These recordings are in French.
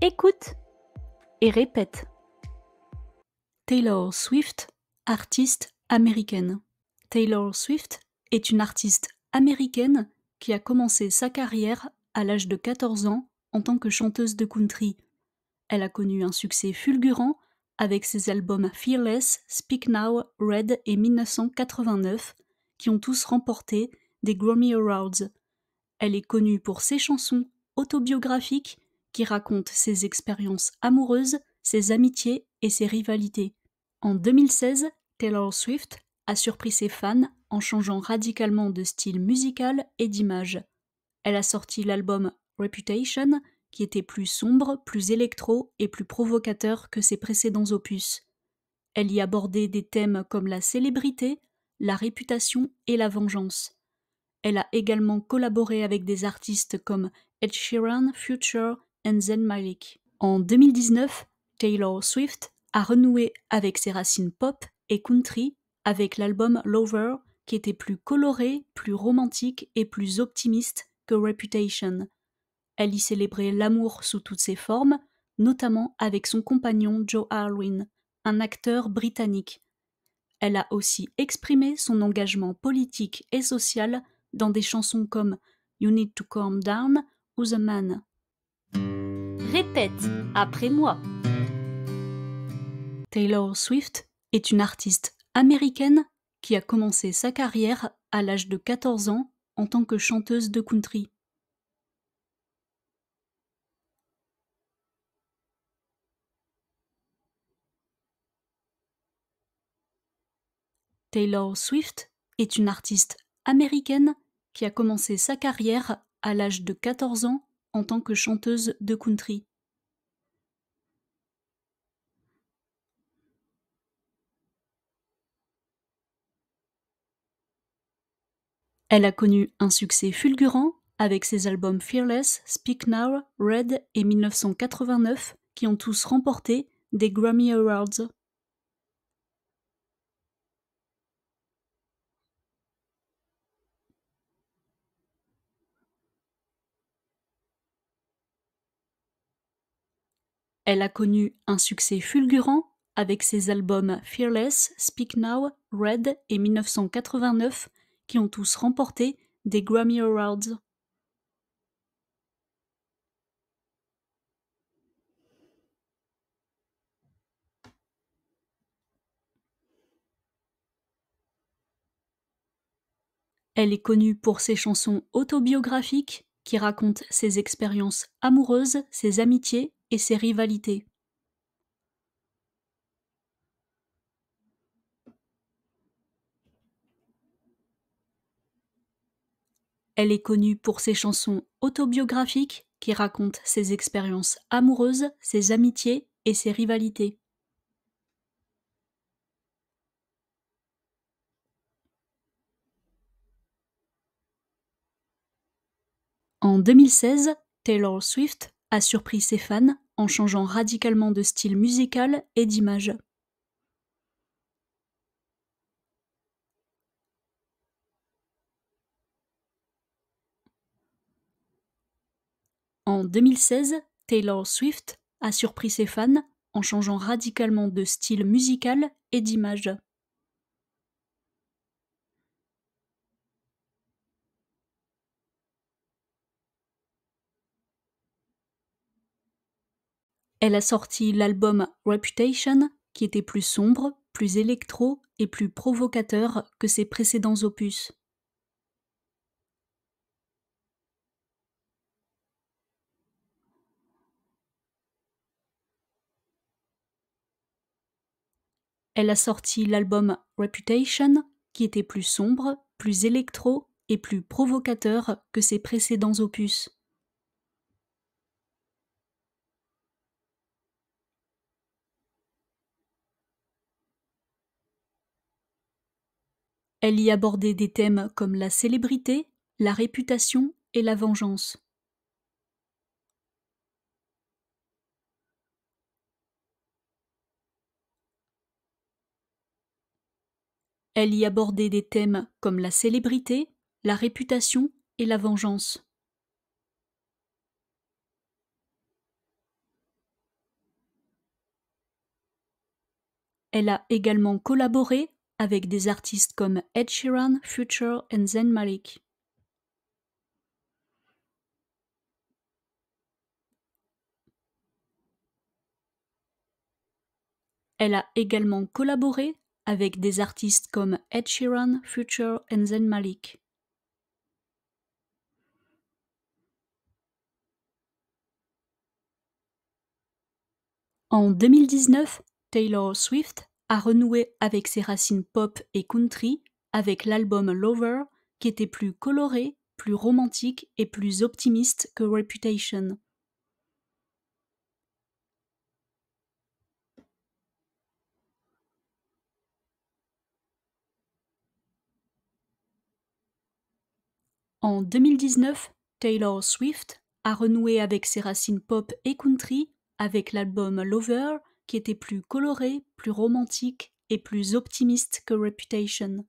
Écoute et répète. Taylor Swift, artiste américaine. Taylor Swift est une artiste américaine qui a commencé sa carrière à l'âge de 14 ans en tant que chanteuse de country. Elle a connu un succès fulgurant avec ses albums Fearless, Speak Now, Red et 1989, qui ont tous remporté des Grammy Awards. Elle est connue pour ses chansons autobiographiques qui raconte ses expériences amoureuses, ses amitiés et ses rivalités. En 2016, Taylor Swift a surpris ses fans en changeant radicalement de style musical et d'image. Elle a sorti l'album Reputation, qui était plus sombre, plus électro et plus provocateur que ses précédents opus. Elle y abordait des thèmes comme la célébrité, la réputation et la vengeance. Elle a également collaboré avec des artistes comme Ed Sheeran, Future en 2019, Taylor Swift a renoué avec ses racines pop et country avec l'album Lover, qui était plus coloré, plus romantique et plus optimiste que Reputation. Elle y célébrait l'amour sous toutes ses formes, notamment avec son compagnon Joe Alwyn, un acteur britannique. Elle a aussi exprimé son engagement politique et social dans des chansons comme You Need to Calm Down ou The Man. Répète après moi. Taylor Swift est une artiste américaine qui a commencé sa carrière à l'âge de 14 ans en tant que chanteuse de country. Taylor Swift est une artiste américaine qui a commencé sa carrière à l'âge de 14 ans en tant que chanteuse de country. Elle a connu un succès fulgurant avec ses albums Fearless, Speak Now, Red et 1989 qui ont tous remporté des Grammy Awards. Elle a connu un succès fulgurant avec ses albums Fearless, Speak Now, Red et 1989 qui ont tous remporté des Grammy Awards. Elle est connue pour ses chansons autobiographiques qui racontent ses expériences amoureuses, ses amitiés et ses rivalités. Elle est connue pour ses chansons autobiographiques qui racontent ses expériences amoureuses, ses amitiés et ses rivalités. En 2016, Taylor Swift a surpris ses fans en changeant radicalement de style musical et d'image. En 2016, Taylor Swift a surpris ses fans en changeant radicalement de style musical et d'image. Elle a sorti l'album Reputation, qui était plus sombre, plus électro et plus provocateur que ses précédents opus. Elle a sorti l'album Reputation, qui était plus sombre, plus électro et plus provocateur que ses précédents opus. Elle y abordait des thèmes comme la célébrité, la réputation et la vengeance. Elle y abordait des thèmes comme la célébrité, la réputation et la vengeance. Elle a également collaboré avec des artistes comme Ed Sheeran, Future et Zayn Malik. Elle a également collaboré avec des artistes comme Ed Sheeran, Future et Zayn Malik. En 2019, Taylor Swift a renoué avec ses racines pop et country avec l'album Lover, qui était plus coloré, plus romantique et plus optimiste que Reputation. En 2019, Taylor Swift a renoué avec ses racines pop et country avec l'album Lover, qui était plus coloré, plus romantique et plus optimiste que Reputation.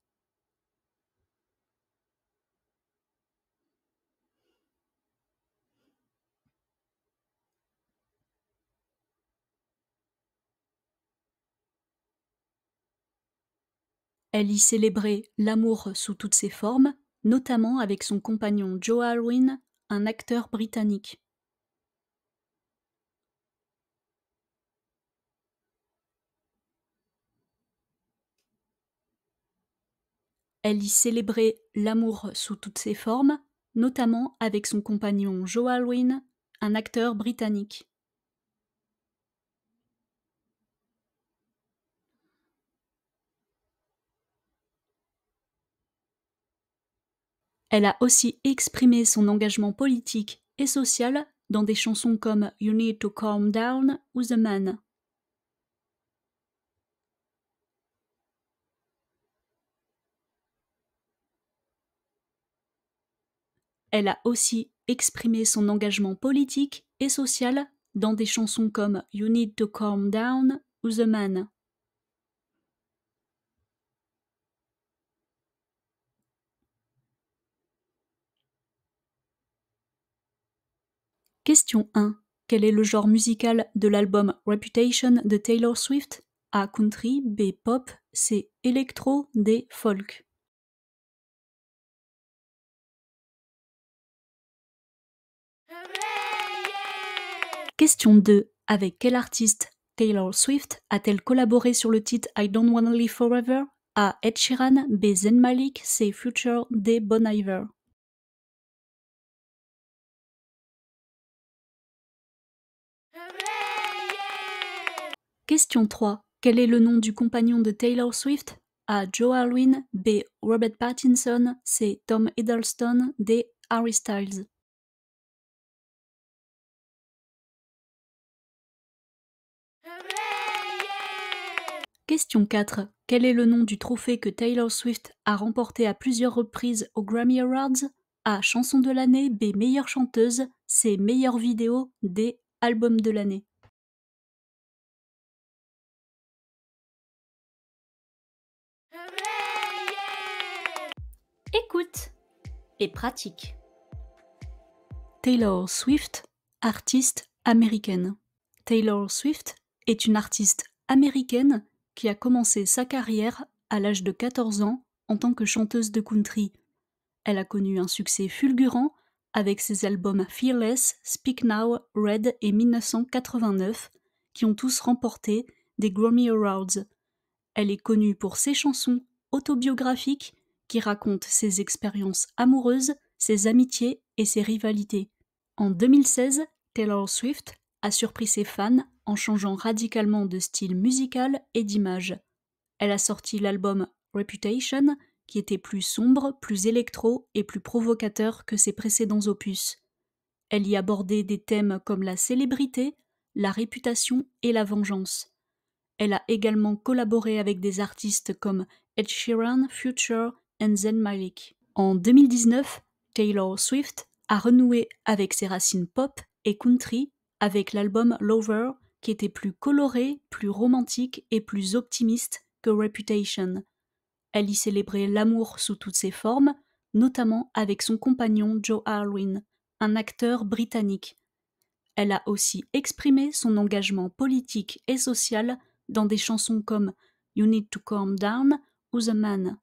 Elle y célébrait l'amour sous toutes ses formes, notamment avec son compagnon Joe Alwyn, un acteur britannique. Elle y célébrait l'amour sous toutes ses formes, notamment avec son compagnon Joe Alwyn, un acteur britannique. Elle a aussi exprimé son engagement politique et social dans des chansons comme You Need to Calm Down ou The Man. Elle a aussi exprimé son engagement politique et social dans des chansons comme You Need to Calm Down ou The Man. Question 1. Quel est le genre musical de l'album Reputation de Taylor Swift A. Country, B. Pop, C. Electro, D. Folk. Question 2. Avec quel artiste Taylor Swift a-t-elle collaboré sur le titre I Don't Wanna Live Forever A. Ed Sheeran, B. Zen Malik, C. Future, D. Bon Iver. Question 3. Quel est le nom du compagnon de Taylor Swift A. Joe Alwyn, B. Robert Pattinson, C. Tom Hiddleston, D. Harry Styles. Question 4. Quel est le nom du trophée que Taylor Swift a remporté à plusieurs reprises aux Grammy Awards A. Chanson de l'année, B. Meilleure chanteuse, C. Meilleure vidéo, D. Album de l'année. Écoute et pratique. Taylor Swift, artiste américaine. Taylor Swift est une artiste américaine qui a commencé sa carrière à l'âge de 14 ans en tant que chanteuse de country. Elle a connu un succès fulgurant avec ses albums Fearless, Speak Now, Red et 1989, qui ont tous remporté des Grammy Awards. Elle est connue pour ses chansons autobiographiques qui racontent ses expériences amoureuses, ses amitiés et ses rivalités. En 2016, Taylor Swift a surpris ses fans en changeant radicalement de style musical et d'image. Elle a sorti l'album Reputation, qui était plus sombre, plus électro et plus provocateur que ses précédents opus. Elle y abordait des thèmes comme la célébrité, la réputation et la vengeance. Elle a également collaboré avec des artistes comme Ed Sheeran, Future et Zen Malik. En 2019, Taylor Swift a renoué avec ses racines pop et country avec l'album Lover, qui était plus coloré, plus romantique et plus optimiste que Reputation. Elle y célébrait l'amour sous toutes ses formes, notamment avec son compagnon Joe Harwin, un acteur britannique. Elle a aussi exprimé son engagement politique et social dans des chansons comme You Need to Calm Down ou The Man.